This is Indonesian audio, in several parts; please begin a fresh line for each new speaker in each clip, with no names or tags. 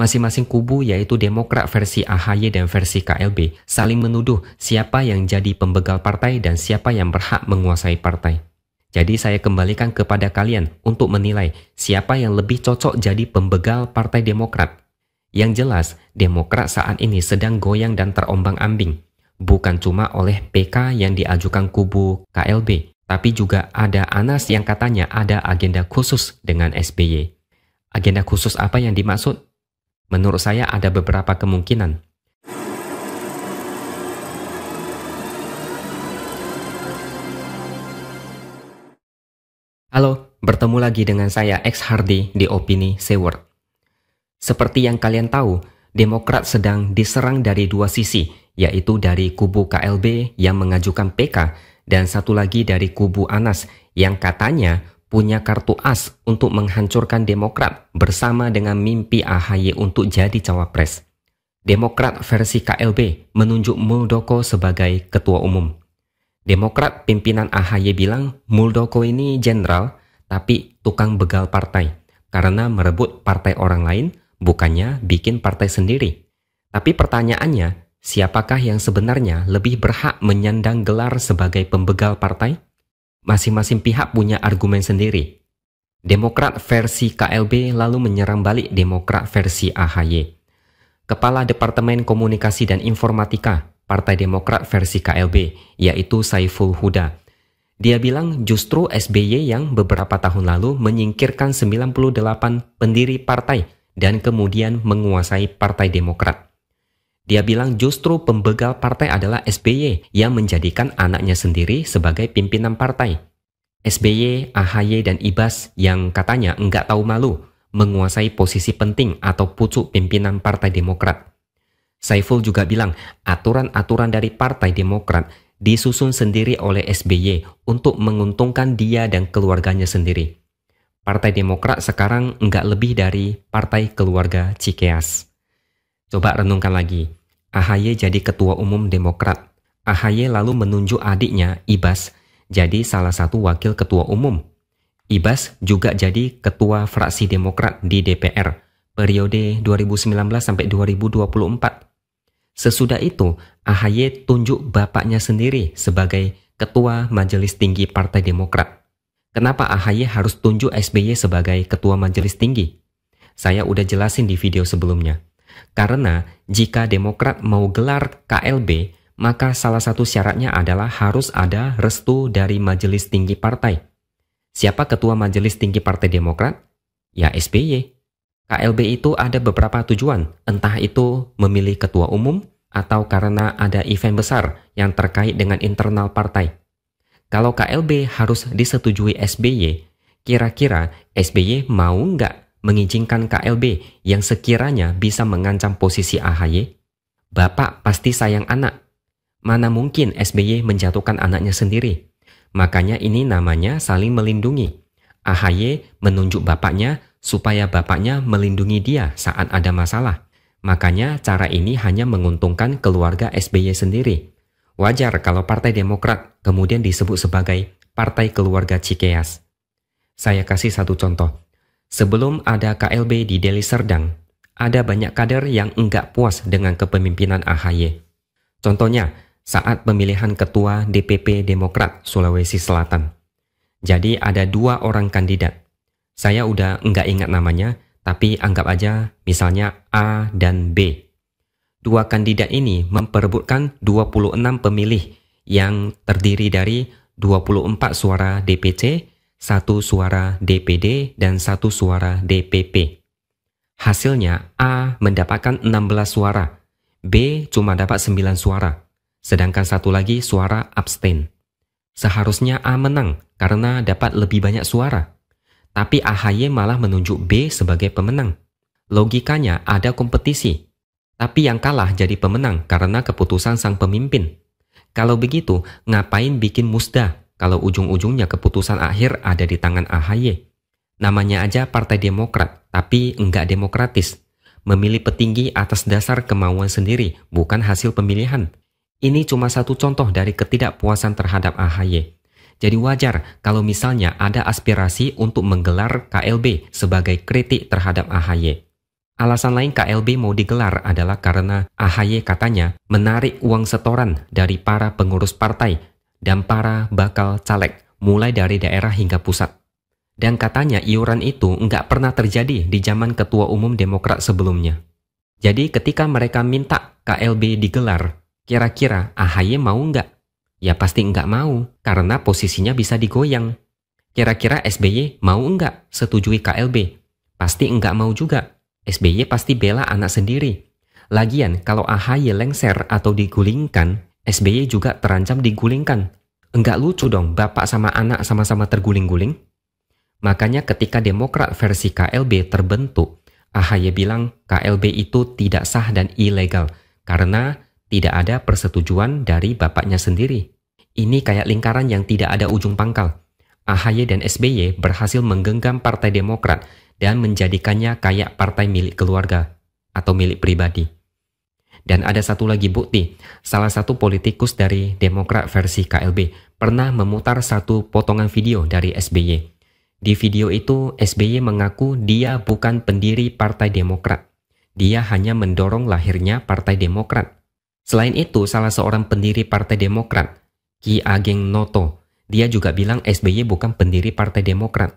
Masing-masing kubu yaitu Demokrat versi AHY dan versi KLB saling menuduh siapa yang jadi pembegal partai dan siapa yang berhak menguasai partai. Jadi saya kembalikan kepada kalian untuk menilai siapa yang lebih cocok jadi pembegal partai Demokrat. Yang jelas, Demokrat saat ini sedang goyang dan terombang-ambing. Bukan cuma oleh PK yang diajukan kubu KLB, tapi juga ada Anas yang katanya ada agenda khusus dengan SBY. Agenda khusus apa yang dimaksud? Menurut saya ada beberapa kemungkinan. Halo, bertemu lagi dengan saya X Hardy di Opini Seward. Seperti yang kalian tahu, Demokrat sedang diserang dari dua sisi, yaitu dari kubu KLB yang mengajukan PK dan satu lagi dari kubu Anas yang katanya punya kartu as untuk menghancurkan Demokrat bersama dengan mimpi AHY untuk jadi cawapres. Demokrat versi KLB menunjuk Muldoko sebagai ketua umum. Demokrat pimpinan AHY bilang Muldoko ini jenderal tapi tukang begal partai karena merebut partai orang lain bukannya bikin partai sendiri. Tapi pertanyaannya, siapakah yang sebenarnya lebih berhak menyandang gelar sebagai pembegal partai? masing-masing pihak punya argumen sendiri. Demokrat versi KLB lalu menyerang balik Demokrat versi AHY. Kepala Departemen Komunikasi dan Informatika Partai Demokrat versi KLB, yaitu Saiful Huda. Dia bilang justru SBY yang beberapa tahun lalu menyingkirkan 98 pendiri partai dan kemudian menguasai Partai Demokrat. Dia bilang justru pembegal partai adalah SBY yang menjadikan anaknya sendiri sebagai pimpinan partai. SBY, AHY, dan Ibas yang katanya enggak tahu malu menguasai posisi penting atau pucuk pimpinan Partai Demokrat. Saiful juga bilang aturan-aturan dari Partai Demokrat disusun sendiri oleh SBY untuk menguntungkan dia dan keluarganya sendiri. Partai Demokrat sekarang enggak lebih dari partai keluarga Cikeas. Coba renungkan lagi. AHY jadi ketua umum Demokrat. AHY lalu menunjuk adiknya, Ibas, jadi salah satu wakil ketua umum. Ibas juga jadi ketua fraksi Demokrat di DPR periode 2019 sampai 2024. Sesudah itu, AHY tunjuk bapaknya sendiri sebagai ketua Majelis Tinggi Partai Demokrat. Kenapa AHY harus tunjuk SBY sebagai ketua Majelis Tinggi? Saya udah jelasin di video sebelumnya. Karena jika Demokrat mau gelar KLB, maka salah satu syaratnya adalah harus ada restu dari Majelis Tinggi Partai. Siapa ketua Majelis Tinggi Partai Demokrat? Ya SBY. KLB itu ada beberapa tujuan, entah itu memilih ketua umum atau karena ada event besar yang terkait dengan internal partai. Kalau KLB harus disetujui SBY, kira-kira SBY mau nggak mengizinkan KLB yang sekiranya bisa mengancam posisi AHY? Bapak pasti sayang anak. Mana mungkin SBY menjatuhkan anaknya sendiri? Makanya ini namanya saling melindungi. AHY menunjuk bapaknya supaya bapaknya melindungi dia saat ada masalah. Makanya cara ini hanya menguntungkan keluarga SBY sendiri. Wajar kalau Partai Demokrat kemudian disebut sebagai Partai Keluarga Cikeas. Saya kasih satu contoh. Sebelum ada KLB di Deli Serdang, ada banyak kader yang enggak puas dengan kepemimpinan AHY. Contohnya, saat pemilihan ketua DPP Demokrat Sulawesi Selatan. Jadi ada dua orang kandidat. Saya udah enggak ingat namanya, tapi anggap aja misalnya A dan B. Dua kandidat ini memperebutkan 26 pemilih yang terdiri dari 24 suara DPC satu suara DPD dan satu suara DPP. Hasilnya A mendapatkan 16 suara, B cuma dapat 9 suara, sedangkan satu lagi suara abstain. Seharusnya A menang karena dapat lebih banyak suara. Tapi AHY malah menunjuk B sebagai pemenang. Logikanya ada kompetisi, tapi yang kalah jadi pemenang karena keputusan sang pemimpin. Kalau begitu, ngapain bikin musda? kalau ujung-ujungnya keputusan akhir ada di tangan AHY. Namanya aja Partai Demokrat, tapi enggak demokratis. Memilih petinggi atas dasar kemauan sendiri, bukan hasil pemilihan. Ini cuma satu contoh dari ketidakpuasan terhadap AHY. Jadi wajar kalau misalnya ada aspirasi untuk menggelar KLB sebagai kritik terhadap AHY. Alasan lain KLB mau digelar adalah karena AHY katanya menarik uang setoran dari para pengurus partai dan para bakal caleg mulai dari daerah hingga pusat. Dan katanya iuran itu nggak pernah terjadi di zaman ketua umum Demokrat sebelumnya. Jadi ketika mereka minta KLB digelar, kira-kira AHY mau nggak? Ya pasti nggak mau, karena posisinya bisa digoyang. Kira-kira SBY mau nggak setujui KLB? Pasti nggak mau juga. SBY pasti bela anak sendiri. Lagian, kalau AHY lengser atau digulingkan, SBY juga terancam digulingkan. Enggak lucu dong, bapak sama anak sama-sama terguling-guling. Makanya ketika Demokrat versi KLB terbentuk, AHY bilang KLB itu tidak sah dan ilegal karena tidak ada persetujuan dari bapaknya sendiri. Ini kayak lingkaran yang tidak ada ujung pangkal. AHY dan SBY berhasil menggenggam Partai Demokrat dan menjadikannya kayak partai milik keluarga atau milik pribadi. Dan ada satu lagi bukti, salah satu politikus dari Demokrat versi KLB pernah memutar satu potongan video dari SBY. Di video itu, SBY mengaku dia bukan pendiri Partai Demokrat. Dia hanya mendorong lahirnya Partai Demokrat. Selain itu, salah seorang pendiri Partai Demokrat, Ki Ageng Noto, dia juga bilang SBY bukan pendiri Partai Demokrat.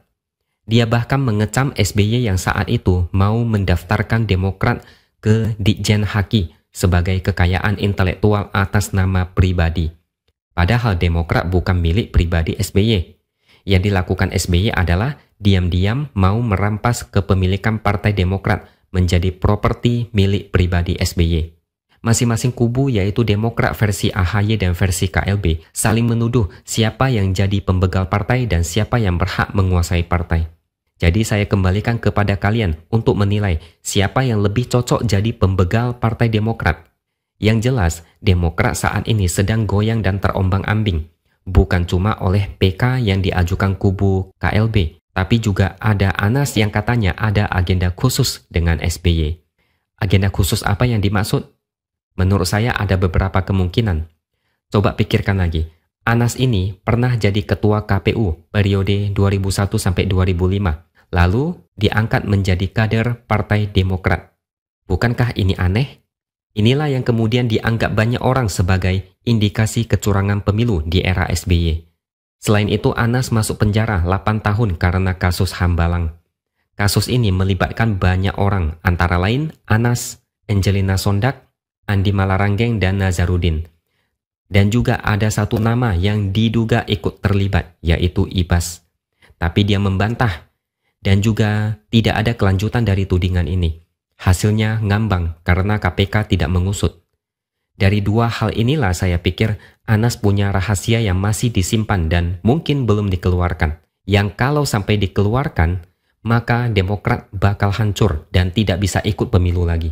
Dia bahkan mengecam SBY yang saat itu mau mendaftarkan Demokrat ke Ditjen Haki sebagai kekayaan intelektual atas nama pribadi. Padahal Demokrat bukan milik pribadi SBY. Yang dilakukan SBY adalah diam-diam mau merampas kepemilikan Partai Demokrat menjadi properti milik pribadi SBY. Masing-masing kubu yaitu Demokrat versi AHY dan versi KLB saling menuduh siapa yang jadi pembegal partai dan siapa yang berhak menguasai partai. Jadi saya kembalikan kepada kalian untuk menilai siapa yang lebih cocok jadi pembegal Partai Demokrat. Yang jelas, Demokrat saat ini sedang goyang dan terombang-ambing. Bukan cuma oleh PK yang diajukan kubu KLB, tapi juga ada Anas yang katanya ada agenda khusus dengan SBY. Agenda khusus apa yang dimaksud? Menurut saya ada beberapa kemungkinan. Coba pikirkan lagi, Anas ini pernah jadi ketua KPU periode 2001 sampai 2005 lalu diangkat menjadi kader Partai Demokrat. Bukankah ini aneh? Inilah yang kemudian dianggap banyak orang sebagai indikasi kecurangan pemilu di era SBY. Selain itu, Anas masuk penjara 8 tahun karena kasus Hambalang. Kasus ini melibatkan banyak orang, antara lain Anas, Angelina Sondak, Andi Malarangeng, dan Nazarudin. Dan juga ada satu nama yang diduga ikut terlibat, yaitu Ibas. Tapi dia membantah dan juga tidak ada kelanjutan dari tudingan ini. Hasilnya ngambang karena KPK tidak mengusut. Dari dua hal inilah saya pikir Anas punya rahasia yang masih disimpan dan mungkin belum dikeluarkan. Yang kalau sampai dikeluarkan, maka Demokrat bakal hancur dan tidak bisa ikut pemilu lagi.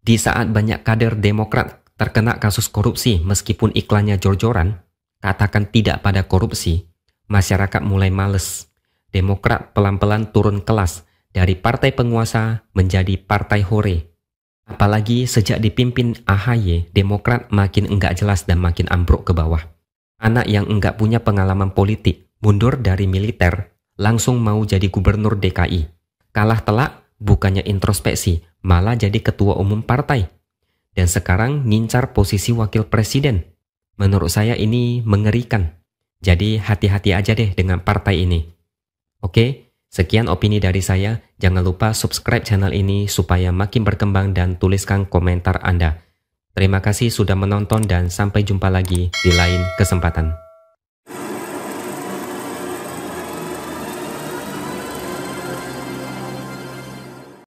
Di saat banyak kader Demokrat terkena kasus korupsi meskipun iklannya jor-joran, katakan tidak pada korupsi, masyarakat mulai males Demokrat pelan-pelan turun kelas dari partai penguasa menjadi partai hore. Apalagi sejak dipimpin AHY, Demokrat makin enggak jelas dan makin ambruk ke bawah. Anak yang enggak punya pengalaman politik, mundur dari militer, langsung mau jadi gubernur DKI. Kalah telak, bukannya introspeksi, malah jadi ketua umum partai. Dan sekarang ngincar posisi wakil presiden. Menurut saya ini mengerikan. Jadi hati-hati aja deh dengan partai ini. Oke, sekian opini dari saya. Jangan lupa subscribe channel ini supaya makin berkembang dan tuliskan komentar Anda. Terima kasih sudah menonton dan sampai jumpa lagi di lain kesempatan.